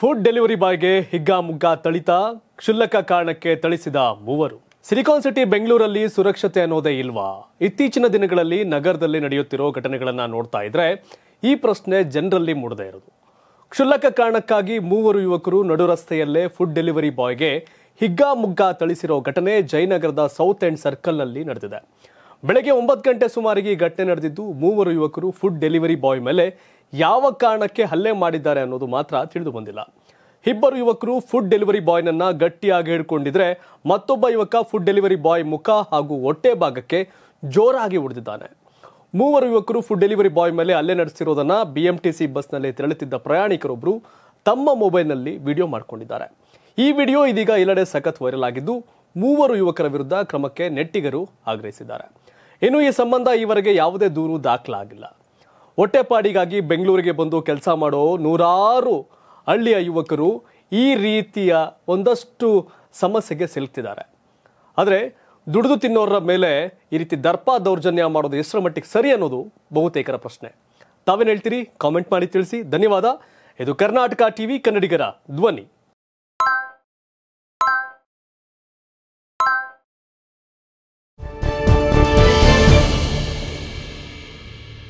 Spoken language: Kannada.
ಫುಡ್ ಡೆಲಿವರಿ ಬಾಯ್ಗೆ ಹಿಗ್ಗಾಮುಗ್ಗಾ ತಳಿತ ಕ್ಷುಲ್ಲಕ ಕಾರಣಕ್ಕೆ ಥಳಿಸಿದ ಮೂವರು ಸಿಲಿಕಾನ್ ಸಿಟಿ ಬೆಂಗಳೂರಲ್ಲಿ ಸುರಕ್ಷತೆ ಅನ್ನೋದೇ ಇಲ್ವಾ ಇತ್ತೀಚಿನ ದಿನಗಳಲ್ಲಿ ನಗರದಲ್ಲಿ ನಡೆಯುತ್ತಿರೋ ಘಟನೆಗಳನ್ನು ನೋಡ್ತಾ ಇದ್ರೆ ಈ ಪ್ರಶ್ನೆ ಜನರಲ್ಲಿ ಮೂಡದೇ ಇರೋದು ಕ್ಷುಲ್ಲಕ ಕಾರಣಕ್ಕಾಗಿ ಮೂವರು ಯುವಕರು ನಡು ರಸ್ತೆಯಲ್ಲೇ ಫುಡ್ ಡೆಲಿವರಿ ಬಾಯ್ಗೆ ಹಿಗ್ಗಾಮುಗ್ಗಾ ಥಳಿಸಿರೋ ಘಟನೆ ಜಯನಗರದ ಸೌತ್ ಎಂಡ್ ಸರ್ಕಲ್ನಲ್ಲಿ ನಡೆದಿದೆ ಬೆಳಗ್ಗೆ ಒಂಬತ್ತು ಗಂಟೆ ಸುಮಾರಿಗೆ ಈ ಘಟನೆ ನಡೆದಿದ್ದು ಮೂವರು ಯುವಕರು ಫುಡ್ ಡೆಲಿವರಿ ಬಾಯ್ ಮೇಲೆ ಯಾವ ಕಾರಣಕ್ಕೆ ಹಲ್ಲೆ ಮಾಡಿದ್ದಾರೆ ಅನ್ನೋದು ಮಾತ್ರ ತಿಳಿದು ಬಂದಿಲ್ಲ ಇಬ್ಬರು ಯುವಕರು ಫುಡ್ ಡೆಲಿವರಿ ಬಾಯ್ನನ್ನ ಗಟ್ಟಿಯಾಗಿ ಹಿಡ್ಕೊಂಡಿದ್ರೆ ಮತ್ತೊಬ್ಬ ಯುವಕ ಫುಡ್ ಡೆಲಿವರಿ ಬಾಯ್ ಮುಖ ಹಾಗೂ ಹೊಟ್ಟೆ ಭಾಗಕ್ಕೆ ಜೋರಾಗಿ ಉಳಿದಿದ್ದಾನೆ ಮೂವರು ಯುವಕರು ಫುಡ್ ಡೆಲಿವರಿ ಬಾಯ್ ಮೇಲೆ ಹಲ್ಲೆ ನಡೆಸಿರೋದನ್ನ ಬಿಎಂಟಿಸಿ ಬಸ್ನಲ್ಲಿ ತೆರಳುತ್ತಿದ್ದ ಪ್ರಯಾಣಿಕರೊಬ್ಬರು ತಮ್ಮ ಮೊಬೈಲ್ನಲ್ಲಿ ವಿಡಿಯೋ ಮಾಡಿಕೊಂಡಿದ್ದಾರೆ ಈ ವಿಡಿಯೋ ಇದೀಗ ಎಲ್ಲೆಡೆ ಸಖತ್ ವೈರಲ್ ಆಗಿದ್ದು ಮೂವರು ಯುವಕರ ವಿರುದ್ಧ ಕ್ರಮಕ್ಕೆ ನೆಟ್ಟಿಗರು ಆಗ್ರಹಿಸಿದ್ದಾರೆ ಇನ್ನು ಈ ಸಂಬಂಧ ಈವರೆಗೆ ಯಾವುದೇ ದೂರು ದಾಖಲಾಗಿಲ್ಲ ಹೊಟ್ಟೆಪಾಡಿಗಾಗಿ ಬೆಂಗಳೂರಿಗೆ ಬಂದು ಕೆಲಸ ಮಾಡೋ ನೂರಾರು ಹಳ್ಳಿಯ ಯುವಕರು ಈ ರೀತಿಯ ಒಂದಷ್ಟು ಸಮಸ್ಯೆಗೆ ಸಿಲುಕ್ತಿದ್ದಾರೆ ಆದರೆ ದುಡಿದು ತಿನ್ನೋರ ಮೇಲೆ ಈ ರೀತಿ ದರ್ಪ ದೌರ್ಜನ್ಯ ಮಾಡೋದು ಎಷ್ಟರ ಮಟ್ಟಿಗೆ ಸರಿ ಅನ್ನೋದು ಬಹುತೇಕರ ಪ್ರಶ್ನೆ ತಾವೇನು ಹೇಳ್ತೀರಿ ಕಾಮೆಂಟ್ ಮಾಡಿ ತಿಳಿಸಿ ಧನ್ಯವಾದ ಇದು ಕರ್ನಾಟಕ ಟಿವಿ ಕನ್ನಡಿಗರ ಧ್ವನಿ